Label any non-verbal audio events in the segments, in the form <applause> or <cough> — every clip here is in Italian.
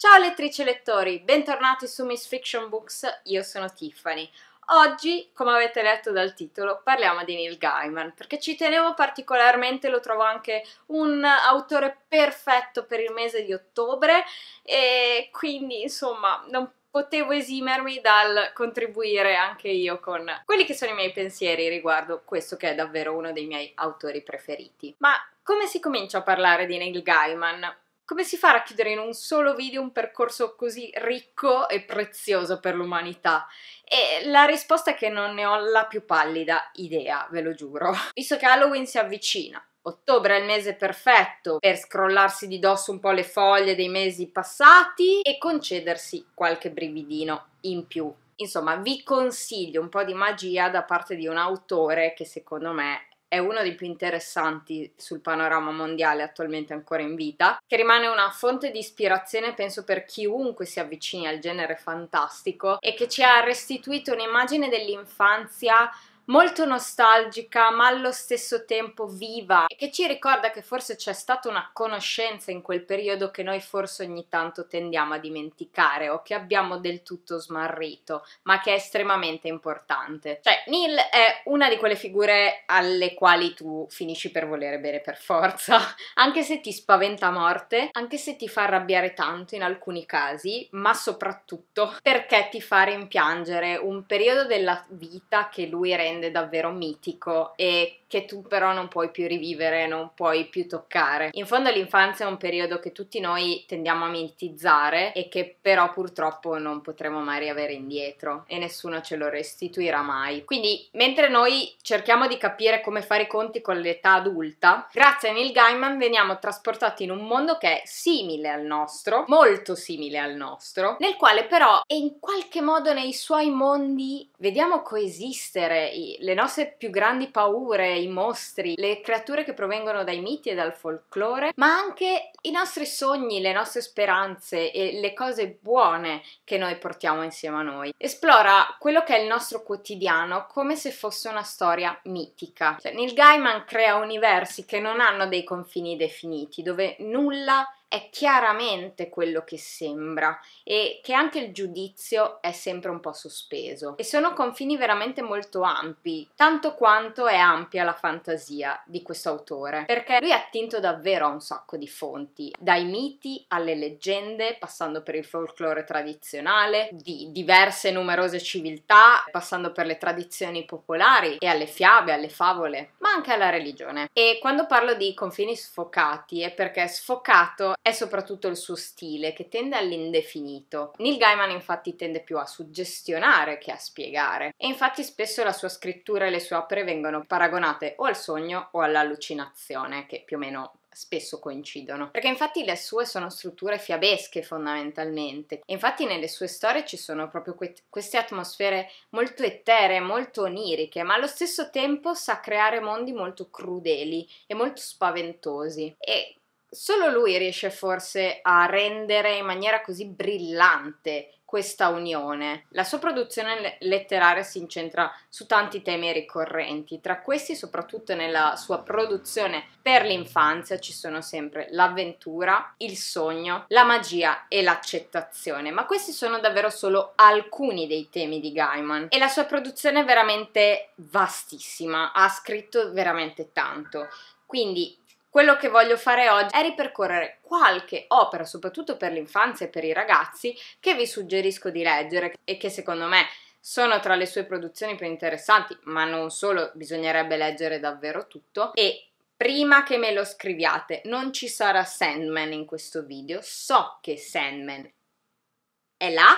Ciao lettrici e lettori, bentornati su Miss Fiction Books, io sono Tiffany. Oggi, come avete letto dal titolo, parliamo di Neil Gaiman, perché ci tenevo particolarmente, lo trovo anche un autore perfetto per il mese di ottobre e quindi, insomma, non potevo esimermi dal contribuire anche io con quelli che sono i miei pensieri riguardo questo che è davvero uno dei miei autori preferiti. Ma come si comincia a parlare di Neil Gaiman? Come si fa a racchiudere in un solo video un percorso così ricco e prezioso per l'umanità? E la risposta è che non ne ho la più pallida idea, ve lo giuro. Visto che Halloween si avvicina, Ottobre è il mese perfetto per scrollarsi di dosso un po' le foglie dei mesi passati e concedersi qualche brividino in più. Insomma, vi consiglio un po' di magia da parte di un autore che secondo me è uno dei più interessanti sul panorama mondiale attualmente ancora in vita, che rimane una fonte di ispirazione penso per chiunque si avvicini al genere fantastico e che ci ha restituito un'immagine dell'infanzia molto nostalgica ma allo stesso tempo viva e che ci ricorda che forse c'è stata una conoscenza in quel periodo che noi forse ogni tanto tendiamo a dimenticare o che abbiamo del tutto smarrito ma che è estremamente importante. Cioè Neil è una di quelle figure alle quali tu finisci per volere bere per forza <laughs> anche se ti spaventa a morte, anche se ti fa arrabbiare tanto in alcuni casi ma soprattutto perché ti fa rimpiangere un periodo della vita che lui rende rende davvero mitico e che tu però non puoi più rivivere, non puoi più toccare. In fondo l'infanzia è un periodo che tutti noi tendiamo a mitizzare e che però purtroppo non potremo mai riavere indietro e nessuno ce lo restituirà mai. Quindi mentre noi cerchiamo di capire come fare i conti con l'età adulta, grazie a Neil Gaiman veniamo trasportati in un mondo che è simile al nostro, molto simile al nostro, nel quale però è in qualche modo nei suoi mondi vediamo coesistere i, le nostre più grandi paure, i mostri, le creature che provengono dai miti e dal folklore, ma anche i nostri sogni, le nostre speranze e le cose buone che noi portiamo insieme a noi. Esplora quello che è il nostro quotidiano come se fosse una storia mitica. Cioè, Neil Gaiman crea universi che non hanno dei confini definiti, dove nulla è chiaramente quello che sembra e che anche il giudizio è sempre un po' sospeso. E sono confini veramente molto ampi, tanto quanto è ampia la fantasia di questo autore, perché lui è attinto davvero a un sacco di fonti, dai miti alle leggende, passando per il folklore tradizionale, di diverse e numerose civiltà, passando per le tradizioni popolari e alle fiabe, alle favole, ma anche alla religione. E quando parlo di confini sfocati è perché sfocato è soprattutto il suo stile che tende all'indefinito. Neil Gaiman infatti tende più a suggestionare che a spiegare e infatti spesso la sua scrittura e le sue opere vengono paragonate o al sogno o all'allucinazione che più o meno spesso coincidono, perché infatti le sue sono strutture fiabesche fondamentalmente, e infatti nelle sue storie ci sono proprio que- queste atmosfere molto etere, molto oniriche, ma allo stesso tempo sa creare mondi molto crudeli e molto spaventosi e Solo lui riesce forse a rendere in maniera così brillante questa unione. La sua produzione letteraria si incentra su tanti temi ricorrenti, tra questi soprattutto nella sua produzione per l'infanzia ci sono sempre l'avventura, il sogno, la magia e l'accettazione, ma questi sono davvero solo alcuni dei temi di Gaiman e la sua produzione è veramente vastissima, ha scritto veramente tanto. Quindi quello che voglio fare oggi è ripercorrere qualche opera, soprattutto per l'infanzia e per i ragazzi, che vi suggerisco di leggere e che secondo me sono tra le sue produzioni più interessanti, ma non solo, bisognerebbe leggere davvero tutto e Prima che me lo scriviate, non ci sarà Sandman in questo video, so che Sandman è là,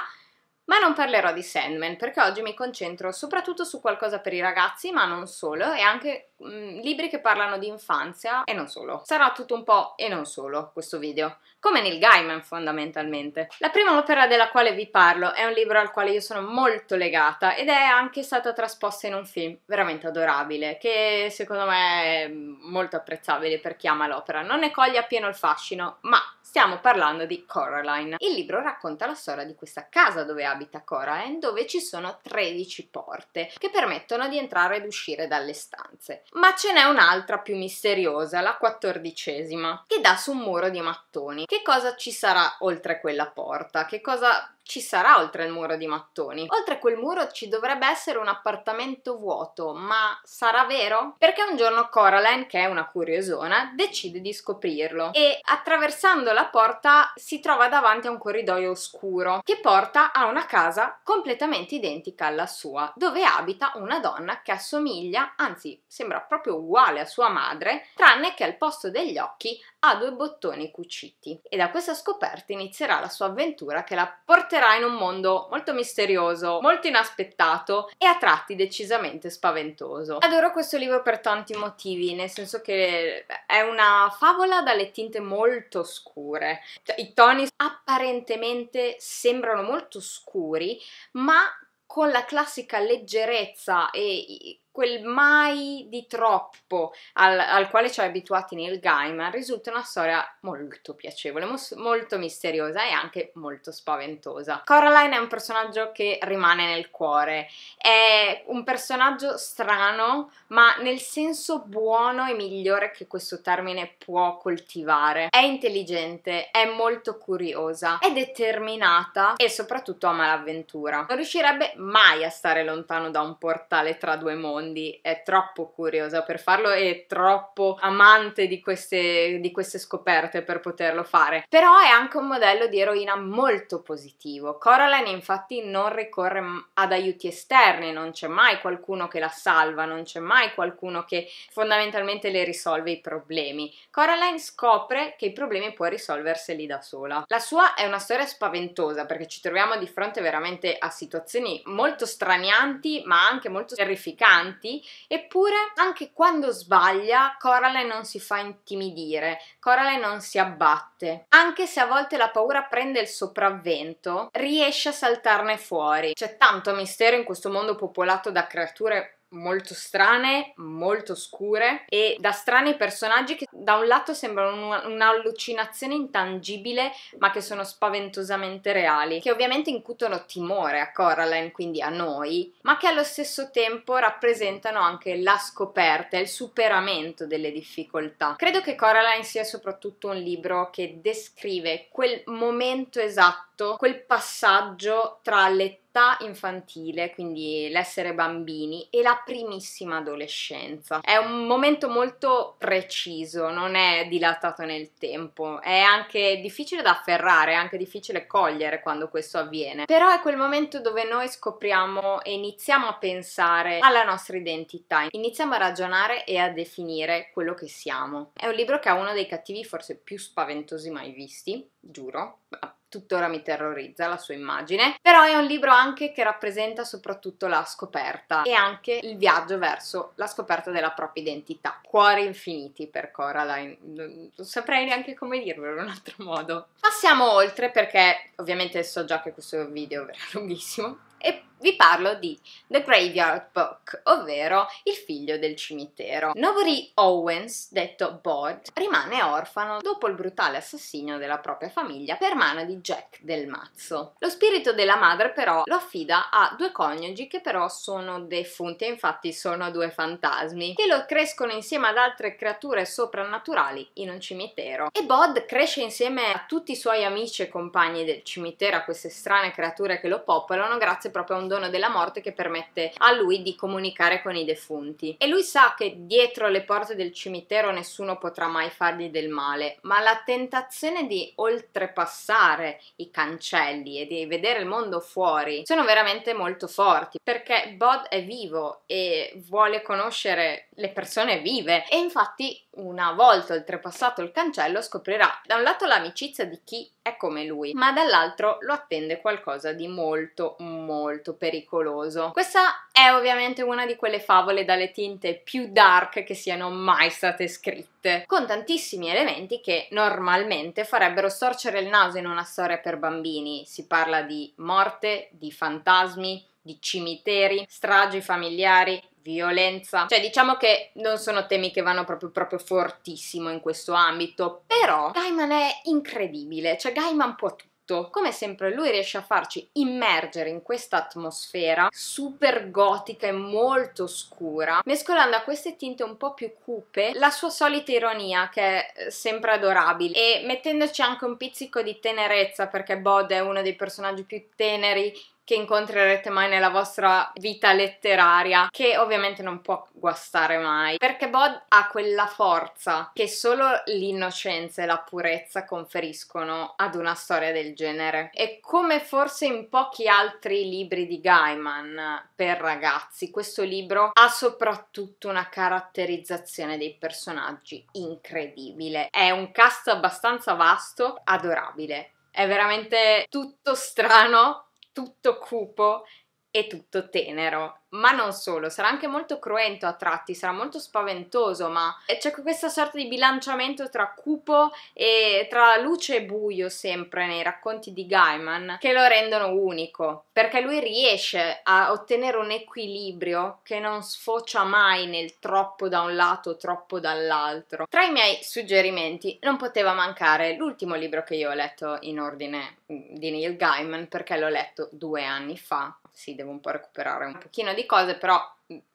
ma non parlerò di Sandman perché oggi mi concentro soprattutto su qualcosa per i ragazzi, ma non solo, e anche mh, mm, libri che parlano di infanzia e non solo. Sarà tutto un po' e non solo questo video, come Neil Gaiman fondamentalmente. La prima opera della quale vi parlo è un libro al quale io sono molto legata ed è anche stata trasposta in un film veramente adorabile, che secondo me è molto apprezzabile per chi ama l'opera. Non ne coglie appieno il fascino, ma stiamo parlando di Coraline. Il libro racconta la storia di questa casa dove abita abita Coraen, dove ci sono 13 porte che permettono di entrare ed uscire dalle stanze. Ma ce n'è un'altra più misteriosa, la quattordicesima, che dà su un muro di mattoni. Che cosa ci sarà oltre quella porta? Che cosa ci sarà oltre il muro di mattoni. Oltre quel muro ci dovrebbe essere un appartamento vuoto, ma sarà vero? Perché un giorno Coraline, che è una curiosona, decide di scoprirlo e attraversando la porta si trova davanti a un corridoio oscuro che porta a una casa completamente identica alla sua, dove abita una donna che assomiglia, anzi sembra proprio uguale a sua madre, tranne che al posto degli occhi ha due bottoni cuciti. E da questa scoperta inizierà la sua avventura che la porterà porterà in un mondo molto misterioso, molto inaspettato e a tratti decisamente spaventoso. Adoro questo libro per tanti motivi, nel senso che è una favola dalle tinte molto scure. I toni apparentemente sembrano molto scuri, ma con la classica leggerezza e quel mai di troppo al, al quale ci ha abituati Neil Gaiman risulta una storia molto piacevole, mos, molto misteriosa e anche molto spaventosa. Coraline è un personaggio che rimane nel cuore, è un personaggio strano ma nel senso buono e migliore che questo termine può coltivare. È intelligente, è molto curiosa, è determinata e soprattutto ama l'avventura. Non riuscirebbe mai a stare lontano da un portale tra due mondi mondi, è troppo curiosa per farlo e troppo amante di queste, di queste scoperte per poterlo fare. Però è anche un modello di eroina molto positivo. Coraline infatti non ricorre ad aiuti esterni, non c'è mai qualcuno che la salva, non c'è mai qualcuno che fondamentalmente le risolve i problemi. Coraline scopre che i problemi può risolverseli da sola. La sua è una storia spaventosa perché ci troviamo di fronte veramente a situazioni molto stranianti ma anche molto terrificanti avanti, eppure anche quando sbaglia Coraline non si fa intimidire, Coraline non si abbatte. Anche se a volte la paura prende il sopravvento, riesce a saltarne fuori. C'è tanto mistero in questo mondo popolato da creature molto strane, molto scure e da strani personaggi che da un lato sembrano un'allucinazione intangibile ma che sono spaventosamente reali, che ovviamente incutono timore a Coraline, quindi a noi, ma che allo stesso tempo rappresentano anche la scoperta, il superamento delle difficoltà. Credo che Coraline sia soprattutto un libro che descrive quel momento esatto, quel passaggio tra le l'età infantile, quindi l'essere bambini, e la primissima adolescenza. È un momento molto preciso, non è dilatato nel tempo, è anche difficile da afferrare, è anche difficile cogliere quando questo avviene, però è quel momento dove noi scopriamo e iniziamo a pensare alla nostra identità, iniziamo a ragionare e a definire quello che siamo. È un libro che ha uno dei cattivi forse più spaventosi mai visti, giuro, tuttora mi terrorizza la sua immagine, però è un libro anche che rappresenta soprattutto la scoperta e anche il viaggio verso la scoperta della propria identità. Cuori infiniti per Coraline, non saprei neanche come dirvelo in un altro modo. Passiamo oltre perché ovviamente so già che questo video verrà lunghissimo, e vi parlo di The Graveyard Book, ovvero Il figlio del cimitero. Nobody Owens, detto Bod, rimane orfano dopo il brutale assassinio della propria famiglia per mano di Jack del Mazzo. Lo spirito della madre però lo affida a due coniugi che però sono defunti e infatti sono due fantasmi che lo crescono insieme ad altre creature soprannaturali in un cimitero. E Bod cresce insieme a tutti i suoi amici e compagni del cimitero, a queste strane creature che lo popolano grazie grazie proprio a un dono della morte che permette a lui di comunicare con i defunti. E lui sa che dietro le porte del cimitero nessuno potrà mai fargli del male, ma la tentazione di oltrepassare i cancelli e di vedere il mondo fuori sono veramente molto forti perché Bod è vivo e vuole conoscere le persone vive e infatti una volta oltrepassato il cancello scoprirà da un lato l'amicizia di chi è come lui, ma dall'altro lo attende qualcosa di molto molto pericoloso. Questa è ovviamente una di quelle favole dalle tinte più dark che siano mai state scritte, con tantissimi elementi che normalmente farebbero storcere il naso in una storia per bambini. Si parla di morte, di fantasmi, di cimiteri, stragi familiari, violenza. Cioè, diciamo che non sono temi che vanno proprio, proprio fortissimo in questo ambito, però Gaiman è incredibile, cioè Gaiman può tutto. Come sempre lui riesce a farci immergere in questa atmosfera super gotica e molto scura, mescolando a queste tinte un po' più cupe la sua solita ironia che è eh, sempre adorabile e mettendoci anche un pizzico di tenerezza perché Bod è uno dei personaggi più teneri che incontrerete mai nella vostra vita letteraria, che ovviamente non può guastare mai, perché Bod ha quella forza che solo l'innocenza e la purezza conferiscono ad una storia del genere. E come forse in pochi altri libri di Gaiman per ragazzi, questo libro ha soprattutto una caratterizzazione dei personaggi incredibile. È un cast abbastanza vasto, adorabile. È veramente tutto strano, tutto cupo è tutto tenero, ma non solo, sarà anche molto cruento a tratti, sarà molto spaventoso, ma c'è questa sorta di bilanciamento tra cupo e tra luce e buio sempre nei racconti di Gaiman che lo rendono unico, perché lui riesce a ottenere un equilibrio che non sfocia mai nel troppo da un lato, troppo dall'altro. Tra i miei suggerimenti non poteva mancare l'ultimo libro che io ho letto in ordine di Neil Gaiman perché l'ho letto due anni fa sì, devo un po' recuperare un pochino di cose, però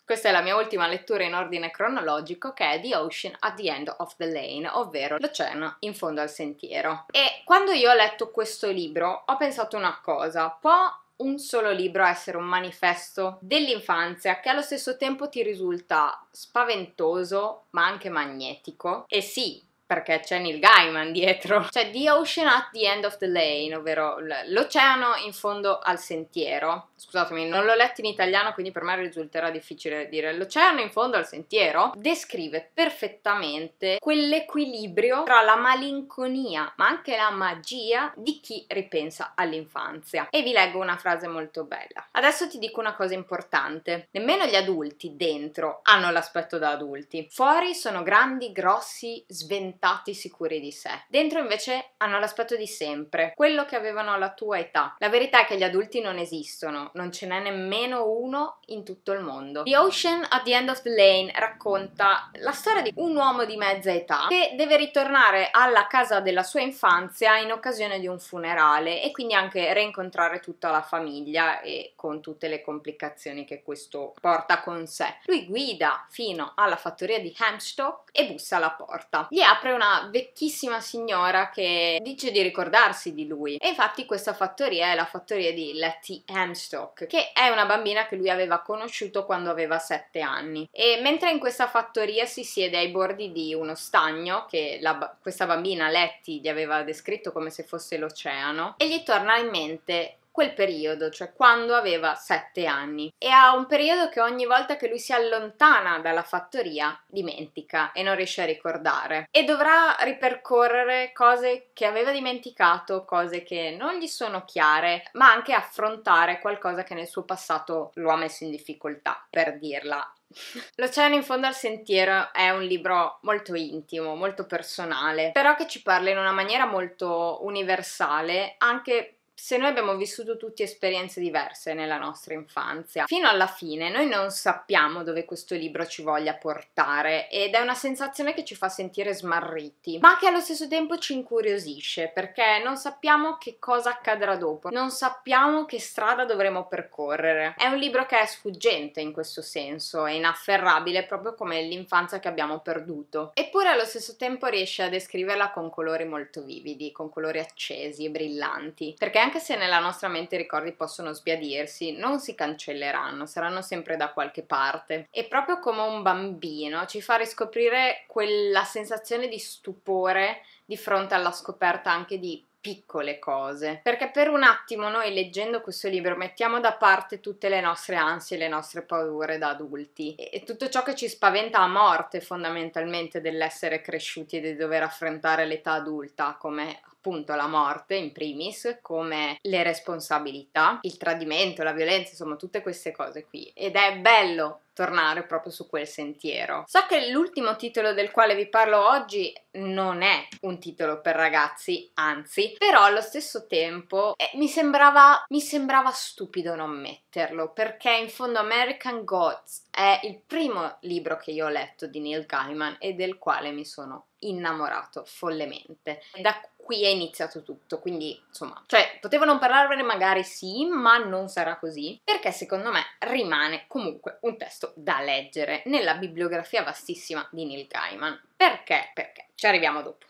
questa è la mia ultima lettura in ordine cronologico che è The Ocean at the End of the Lane, ovvero l'oceano in fondo al sentiero. E quando io ho letto questo libro ho pensato una cosa, può un solo libro essere un manifesto dell'infanzia che allo stesso tempo ti risulta spaventoso ma anche magnetico. E sì, perché c'è Neil Gaiman dietro. Cioè, The Ocean at the End of the Lane, ovvero l'oceano in fondo al sentiero. Scusatemi, non l'ho letto in italiano, quindi per me risulterà difficile dire l'oceano in fondo al sentiero. Descrive perfettamente quell'equilibrio tra la malinconia, ma anche la magia di chi ripensa all'infanzia. E vi leggo una frase molto bella. Adesso ti dico una cosa importante. Nemmeno gli adulti dentro hanno l'aspetto da adulti. Fuori sono grandi, grossi, sventati diventati sicuri di sé. Dentro invece hanno l'aspetto di sempre, quello che avevano alla tua età. La verità è che gli adulti non esistono, non ce n'è nemmeno uno in tutto il mondo. The Ocean at the End of the Lane racconta la storia di un uomo di mezza età che deve ritornare alla casa della sua infanzia in occasione di un funerale e quindi anche reincontrare tutta la famiglia e con tutte le complicazioni che questo porta con sé. Lui guida fino alla fattoria di Hampstock e bussa alla porta. Gli apre apre una vecchissima signora che dice di ricordarsi di lui e infatti questa fattoria è la fattoria di Letty Hamstock che è una bambina che lui aveva conosciuto quando aveva 7 anni e mentre in questa fattoria si siede ai bordi di uno stagno che la, questa bambina Letty gli aveva descritto come se fosse l'oceano e gli torna in mente quel periodo, cioè quando aveva sette anni, e ha un periodo che ogni volta che lui si allontana dalla fattoria dimentica e non riesce a ricordare e dovrà ripercorrere cose che aveva dimenticato, cose che non gli sono chiare, ma anche affrontare qualcosa che nel suo passato lo ha messo in difficoltà, per dirla <laughs> L'Oceano in fondo al sentiero è un libro molto intimo, molto personale, però che ci parla in una maniera molto universale, anche se noi abbiamo vissuto tutti esperienze diverse nella nostra infanzia, fino alla fine noi non sappiamo dove questo libro ci voglia portare ed è una sensazione che ci fa sentire smarriti, ma che allo stesso tempo ci incuriosisce perché non sappiamo che cosa accadrà dopo, non sappiamo che strada dovremo percorrere. È un libro che è sfuggente in questo senso, è inafferrabile proprio come l'infanzia che abbiamo perduto, eppure allo stesso tempo riesce a descriverla con colori molto vividi, con colori accesi e brillanti, perché anche se nella nostra mente i ricordi possono sbiadirsi, non si cancelleranno, saranno sempre da qualche parte. E proprio come un bambino ci fa riscoprire quella sensazione di stupore di fronte alla scoperta anche di piccole cose, perché per un attimo noi leggendo questo libro mettiamo da parte tutte le nostre ansie, le nostre paure da adulti e tutto ciò che ci spaventa a morte fondamentalmente dell'essere cresciuti e di dover affrontare l'età adulta come appunto la morte in primis come le responsabilità, il tradimento, la violenza, insomma tutte queste cose qui. Ed è bello tornare proprio su quel sentiero. So che l'ultimo titolo del quale vi parlo oggi non è un titolo per ragazzi, anzi, però allo stesso tempo eh, mi, sembrava, mi sembrava stupido non metterlo, perché in fondo American Gods è il primo libro che io ho letto di Neil Gaiman e del quale mi sono innamorato follemente. Da qui è iniziato tutto, quindi insomma, cioè potevo non parlarvene magari sì, ma non sarà così, perché secondo me rimane comunque un testo da leggere nella bibliografia vastissima di Neil Gaiman. Perché? Perché ci arriviamo dopo.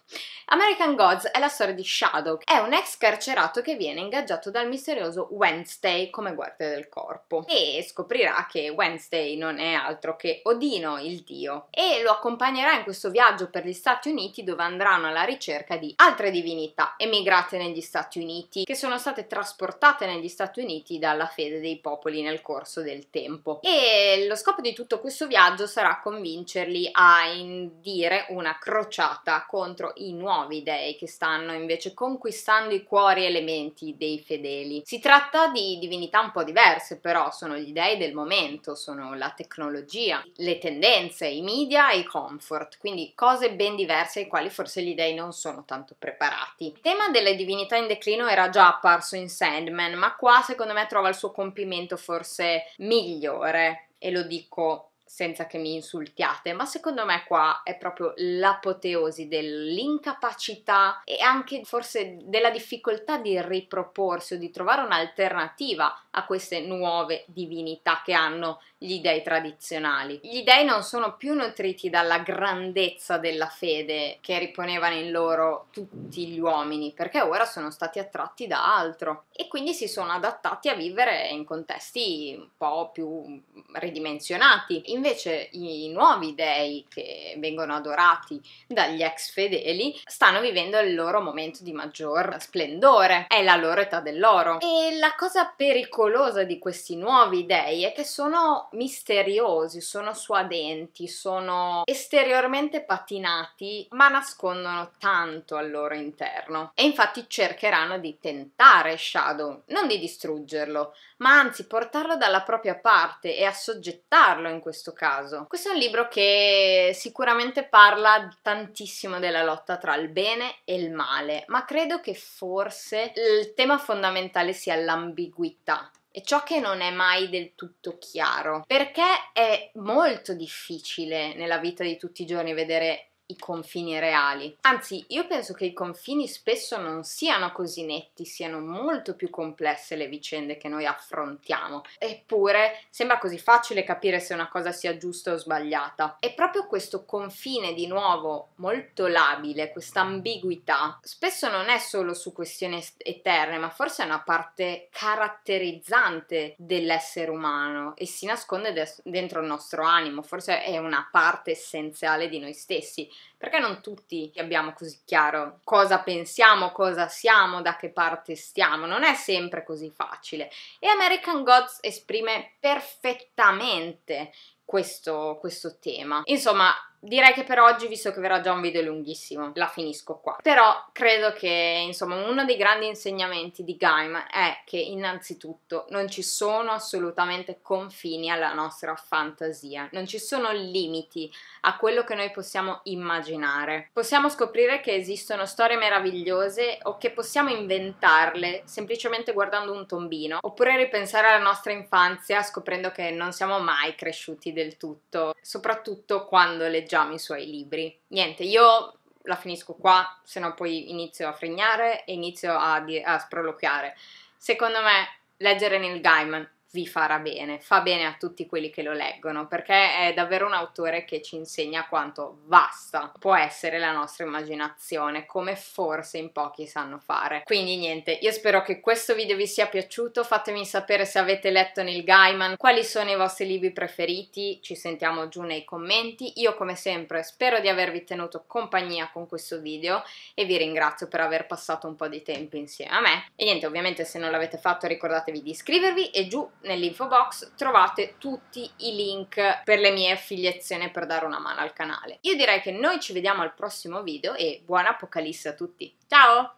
American Gods è la storia di Shadow, è un ex carcerato che viene ingaggiato dal misterioso Wednesday come guardia del corpo e scoprirà che Wednesday non è altro che Odino, il dio, e lo accompagnerà in questo viaggio per gli Stati Uniti dove andranno alla ricerca di altre divinità emigrate negli Stati Uniti che sono state trasportate negli Stati Uniti dalla fede dei popoli nel corso del tempo. E lo scopo di tutto questo viaggio sarà convincerli a indire una crociata combatta contro i nuovi dei che stanno invece conquistando i cuori e le menti dei fedeli. Si tratta di divinità un po' diverse però, sono gli dei del momento, sono la tecnologia, le tendenze, i media e i comfort, quindi cose ben diverse ai quali forse gli dei non sono tanto preparati. Il tema delle divinità in declino era già apparso in Sandman, ma qua secondo me trova il suo compimento forse migliore e lo dico senza che mi insultiate, ma secondo me qua è proprio l'apoteosi dell'incapacità e anche forse della difficoltà di riproporsi o di trovare un'alternativa a queste nuove divinità che hanno gli dei tradizionali. Gli dei non sono più nutriti dalla grandezza della fede che riponevano in loro tutti gli uomini, perché ora sono stati attratti da altro e quindi si sono adattati a vivere in contesti un po' più ridimensionati. Invece i nuovi dei che vengono adorati dagli ex fedeli stanno vivendo il loro momento di maggior splendore, è la loro età dell'oro. E la cosa pericolosa di questi nuovi dei è che sono misteriosi, sono suadenti, sono esteriormente patinati, ma nascondono tanto al loro interno. E infatti cercheranno di tentare Shadow, non di distruggerlo, ma anzi portarlo dalla propria parte e assoggettarlo in questo caso. Questo è un libro che sicuramente parla tantissimo della lotta tra il bene e il male, ma credo che forse il tema fondamentale sia l'ambiguità e ciò che non è mai del tutto chiaro, perché è molto difficile nella vita di tutti i giorni vedere i confini reali. Anzi, io penso che i confini spesso non siano così netti, siano molto più complesse le vicende che noi affrontiamo. Eppure sembra così facile capire se una cosa sia giusta o sbagliata. E proprio questo confine di nuovo molto labile, questa ambiguità, spesso non è solo su questioni eterne, ma forse è una parte caratterizzante dell'essere umano e si nasconde dentro il nostro animo, forse è una parte essenziale di noi stessi perché non tutti abbiamo così chiaro cosa pensiamo, cosa siamo, da che parte stiamo, non è sempre così facile. E American Gods esprime perfettamente questo, questo tema. Insomma, Direi che per oggi, visto che verrà già un video lunghissimo, la finisco qua. Però credo che, insomma, uno dei grandi insegnamenti di Gaiman è che innanzitutto non ci sono assolutamente confini alla nostra fantasia, non ci sono limiti a quello che noi possiamo immaginare. Possiamo scoprire che esistono storie meravigliose o che possiamo inventarle semplicemente guardando un tombino, oppure ripensare alla nostra infanzia scoprendo che non siamo mai cresciuti del tutto, soprattutto quando le leggiamo i suoi libri. Niente, io la finisco qua, se no poi inizio a fregnare e inizio a, di- a sproloquiare. Secondo me, leggere Neil Gaiman vi farà bene, fa bene a tutti quelli che lo leggono, perché è davvero un autore che ci insegna quanto vasta può essere la nostra immaginazione, come forse in pochi sanno fare. Quindi niente, io spero che questo video vi sia piaciuto, fatemi sapere se avete letto Neil Gaiman, quali sono i vostri libri preferiti, ci sentiamo giù nei commenti, io come sempre spero di avervi tenuto compagnia con questo video e vi ringrazio per aver passato un po' di tempo insieme a me. E niente, ovviamente se non l'avete fatto ricordatevi di iscrivervi e giù nell'info box trovate tutti i link per le mie affiliazioni per dare una mano al canale. Io direi che noi ci vediamo al prossimo video e buona apocalisse a tutti. Ciao!